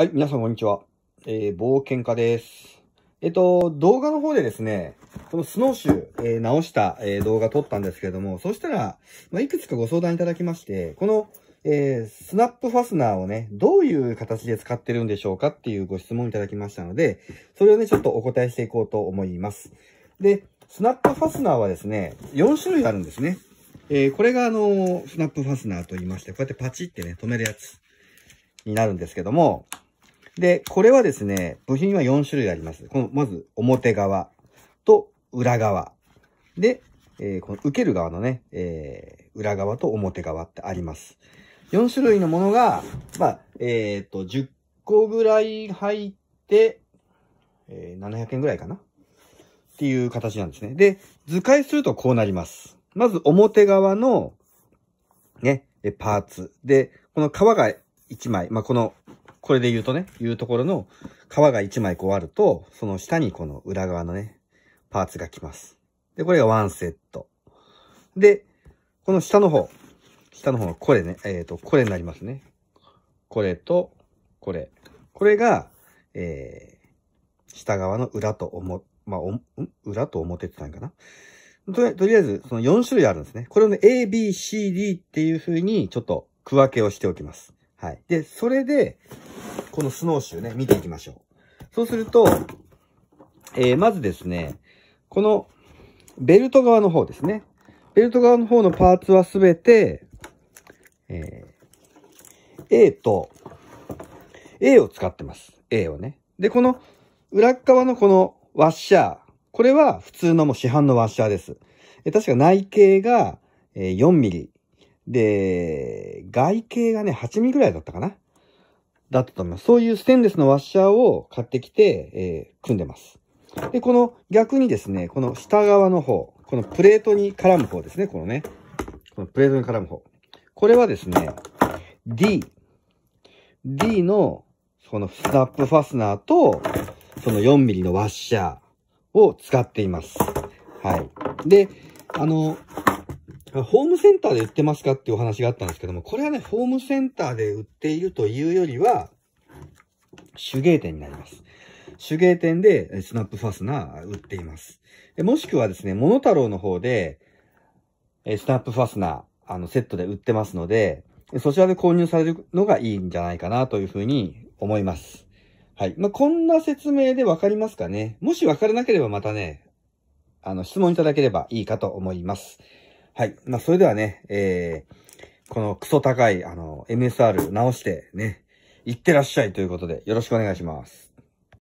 はい、皆さんこんにちは。えー、冒険家です。えっ、と、動画の方でですね、このスノーシュー、えー、直した、えー、動画撮ったんですけれども、そしたら、まあ、いくつかご相談いただきまして、この、えー、スナップファスナーをね、どういう形で使ってるんでしょうかっていうご質問いただきましたので、それをね、ちょっとお答えしていこうと思います。で、スナップファスナーはですね、4種類あるんですね。えー、これがあの、スナップファスナーと言いまして、こうやってパチってね、止めるやつになるんですけども、で、これはですね、部品は4種類あります。この、まず、表側と裏側。で、えー、この受ける側のね、えー、裏側と表側ってあります。4種類のものが、まあ、えっ、ー、と、10個ぐらい入って、えー、700円ぐらいかなっていう形なんですね。で、図解するとこうなります。まず表側の、ね、パーツ。で、この皮が1枚、まあ、このこれで言うとね、いうところの皮が1枚こうあると、その下にこの裏側のね、パーツが来ます。で、これが1セット。で、この下の方、下の方はこれね、えっ、ー、と、これになりますね。これと、これ。これが、えー、下側の裏と思まあ、お裏と表ってたんかなと。とりあえず、その4種類あるんですね。これをね、A、B、C、D っていう風に、ちょっと区分けをしておきます。はい。で、それで、このスノーシューね、見ていきましょう。そうすると、えー、まずですね、このベルト側の方ですね。ベルト側の方のパーツはすべて、えー、A と、A を使ってます。A をね。で、この裏側のこのワッシャー。これは普通のもう市販のワッシャーです。え確か内径が4ミリ。で、外径がね、8ミリぐらいだったかな。だったと思います。そういうステンレスのワッシャーを買ってきて、えー、組んでます。で、この逆にですね、この下側の方、このプレートに絡む方ですね、このね。このプレートに絡む方。これはですね、D。D の、このスナップファスナーと、その 4mm のワッシャーを使っています。はい。で、あの、ホームセンターで売ってますかっていうお話があったんですけども、これはね、ホームセンターで売っているというよりは、手芸店になります。手芸店でスナップファスナー売っています。もしくはですね、モノタロウの方で、スナップファスナー、あの、セットで売ってますので、そちらで購入されるのがいいんじゃないかなというふうに思います。はい。まあ、こんな説明でわかりますかねもしわからなければまたね、あの、質問いただければいいかと思います。はい。まあ、それではね、えー、このクソ高い、あの、MSR 直してね、いってらっしゃいということで、よろしくお願いします。